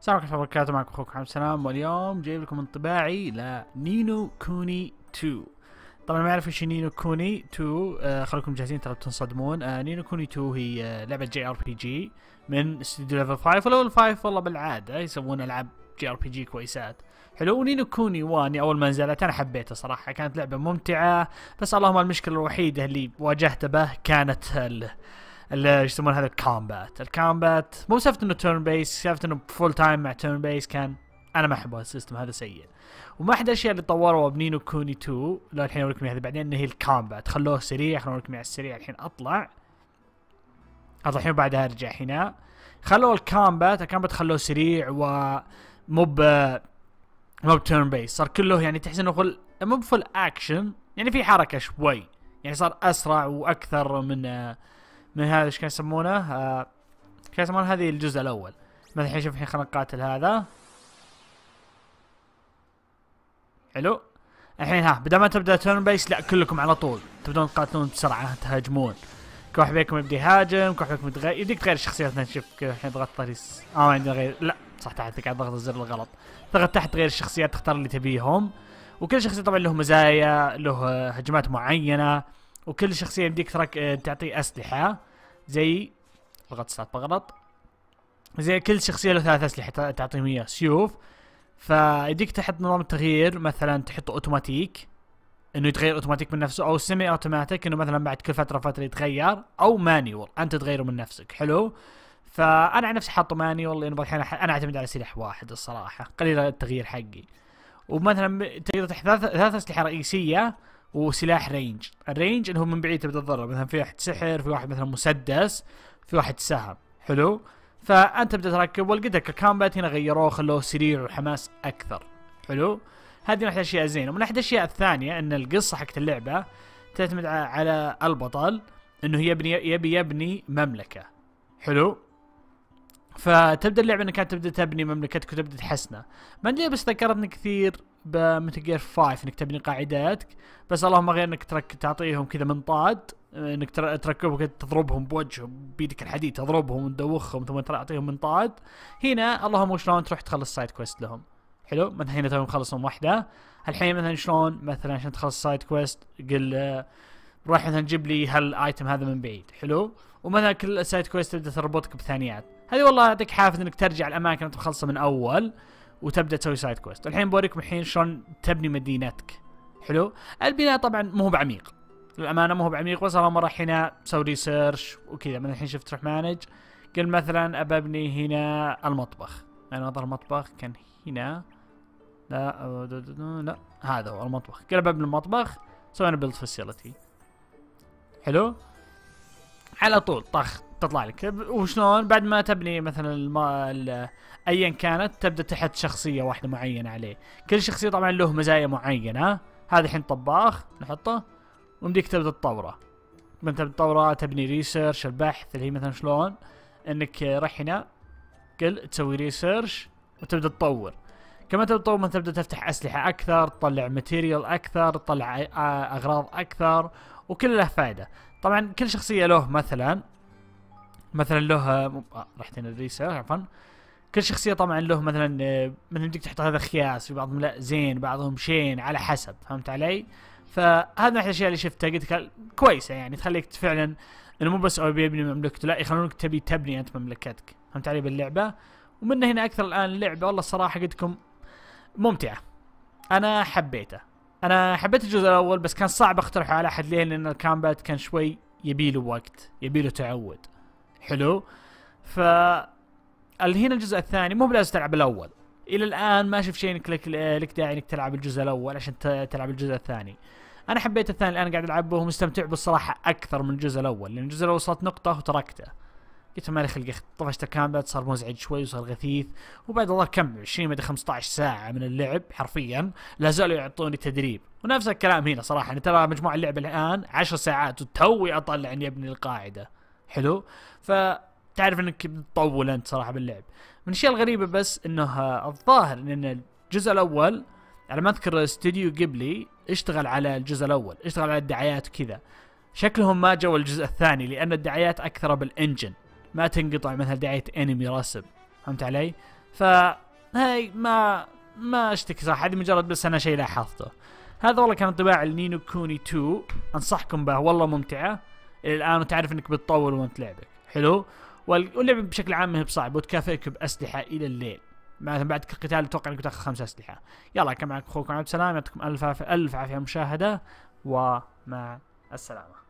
السلام عليكم ورحمة الله وبركاته معكم اخوكم عبد سلام واليوم جايب لكم انطباعي لنينو كوني 2 طبعا ما يعرف ايش نينو كوني 2 آه خليكم جاهزين ترى بتنصدمون آه نينو كوني 2 هي آه لعبة جي ار بي جي من استوديو ليفل 5 وليفل 5 والله بالعادة يسوون العاب جي ار بي جي كويسات حلو ونينو كوني 1 اول ما نزلت انا حبيتها صراحة كانت لعبة ممتعة بس اللهم المشكلة الوحيدة اللي واجهته به كانت اللي يسمون هذا الكومبات الكومبات مو سالفه انه تيرن بيس سالفه انه فول تايم مع تيرن بيس كان انا ما احب السيستم هذا سيء وما احد الاشياء اللي طوروها بنينو كوني 2 لا الحين اوريكم هذا بعدين انه هي الكومبات خلوه سريع خلونا اوريكم على السريع الحين اطلع اطلع الحين وبعدها ارجع هنا خلوا الكومبات الكومبات خلوه سريع مو ب مو بتيرن بيس صار كله يعني تحس انه فل مو بفول اكشن يعني في حركه شوي يعني صار اسرع واكثر من من هذا ايش كان يسمونه؟ ايش آه، كان يسمونه هذه الجزء الاول مثلا الحين شوف الحين خلينا نقاتل هذا حلو الحين ها بدل ما تبدا تيرن بيس لا كلكم على طول تبدون تقاتلون بسرعه تهاجمون كل واحد فيكم يبدا يهاجم كل واحد فيكم يتغير يديك تغير الشخصيات شوف كذا الحين ضغطت طريس اه ما عندنا غير لا صح تحت قاعد ضغط الزر الغلط تضغط تحت تغير الشخصيات تختار اللي تبيهم وكل شخصيه طبعا له مزايا له هجمات معينه وكل شخصيه يمديك ترك آه، تعطيه اسلحه زي لغة سtat بغلط زي كل شخصية له ثلاث أسلحة تعطيهم إياه سيوف فيديك تحط نظام التغيير مثلا تحطه اوتوماتيك انه يتغير اوتوماتيك من نفسه او سيمي اوتوماتيك انه مثلا بعد كل فتره فتره يتغير او مانيوال انت تغيره من نفسك حلو فانا عن نفسي حاطه مانيوال لانه احيانا انا اعتمد على سلاح واحد الصراحه قليل التغيير حقي ومثلا تقدر تحط ثلاث اسلحه رئيسيه وسلاح رينج الرينج اللي هو من بعيد تبدا تضرب مثلا في واحد سحر في واحد مثلا مسدس في واحد سهم حلو فانت تبدا تركب والقيت لك الكامبات هنا غيروه خلوه سريع وحماس اكثر حلو هذه من احد الاشياء الزينه ومن احد الاشياء الثانيه ان القصه حقت اللعبه تعتمد على البطل انه يبني يبي يبني مملكه حلو فتبدا اللعبه انك تبدا تبني مملكتك وتبدا تحسنها ما ادري بس ذكرتني كثير بمتل جير 5 انك تبني قاعداتك بس اللهم غير انك ترك تعطيهم كذا منطاد انك تركبهم كذا تضربهم بوجههم بيدك الحديد تضربهم وتدوخهم ثم تعطيهم منطاد هنا اللهم شلون تروح تخلص سايد كويست لهم حلو مثلا هنا تو مخلصهم واحده الحين مثلا شلون مثلا عشان تخلص سايد كويست قل روح مثلا جيب لي هالايتم هذا من بعيد حلو ومثلا كل سايد كويست تبدا تربطك بثانيات هذه والله يعطيك حافز انك ترجع الاماكن انت مخلصه من اول وتبدا تسوي سايد كويست الحين بوريكم الحين شلون تبني مدينتك حلو البناء طبعا مو بعميق للامانه مو بعميق بس انا مره هنا سوي ريسيرش وكذا من الحين شفت روح مانج قل مثلا ابني هنا المطبخ انا يعني المطبخ كان هنا لا لا هذا هو المطبخ قال ابني المطبخ سوينا بيلد فاسيلتي حلو على طول طخ تطلع لك وشلون بعد ما تبني مثلا الم... ايا كانت تبدا تحت شخصيه واحده معينه عليه كل شخصيه طبعا له مزايا معينه هذا الحين طباخ نحطه ومديك تبدا تطوره من تبدا تطوره تبني ريسيرش البحث اللي هي مثلا شلون انك رح هنا كل تسوي ريسيرش وتبدا تطور كما تبدا تطور من تبدا تفتح اسلحه اكثر تطلع ماتيريال اكثر تطلع اغراض اكثر وكل له فائده طبعا كل شخصيه له مثلا مثلا له آه، آه، رحت هنا الريسة عفوا كل شخصيه طبعا له مثلا آه، مثلا بدك تحط هذا خياس في بعضهم لا زين بعضهم شين على حسب فهمت علي؟ فهذا من احد الاشياء اللي شفتها قلت كويسه يعني تخليك فعلا انه مو بس او يبني مملكته لا يخلونك تبي تبني انت مملكتك فهمت علي باللعبه؟ ومن هنا اكثر الان اللعبه والله الصراحه قلت لكم ممتعه انا حبيته انا حبيت الجزء الاول بس كان صعب اقترحه على احد ليه لان الكامبات كان شوي يبيله وقت يبيله تعود حلو ف هنا الجزء الثاني مو بلازم تلعب الاول الى الان ما شفت شيء انك لك, لك داعي انك تلعب الجزء الاول عشان تلعب الجزء الثاني انا حبيت الثاني الان قاعد العبه ومستمتع بالصراحه اكثر من الجزء الاول لان الجزء الاول وصلت نقطه وتركته قلت مالي خلق طفشت الكامبات صار مزعج شوي وصار غثيث وبعد الله كم 20 مدى 15 ساعه من اللعب حرفيا لا زالوا يعطوني تدريب ونفس الكلام هنا صراحه يعني ترى مجموع اللعب الان 10 ساعات وتوي اطلع اني ابني القاعده حلو فتعرف انك بتطول انت صراحه باللعب من الاشياء الغريبه بس انه آه، الظاهر ان الجزء الاول على ما اذكر استوديو قبلي اشتغل على الجزء الاول اشتغل على الدعايات وكذا شكلهم ما جو الجزء الثاني لان الدعايات اكثر بالانجن ما تنقطع مثل دعايه انمي رسم فهمت علي ف هاي ما ما اشتكي صراحه هذه مجرد بس انا شيء لاحظته هذا والله كان انطباع النينو كوني 2 انصحكم به والله ممتعه الى الان وتعرف انك بتطول وانت لعبك حلو واللعبه بشكل عام ما هي بصعب وتكافئك باسلحه الى الليل مثلا بعد القتال اتوقع انك تاخذ خمس اسلحه يلا كان معك اخوكم عبد السلام يعطيكم الف عافيه الف عافيه مشاهده ومع السلامه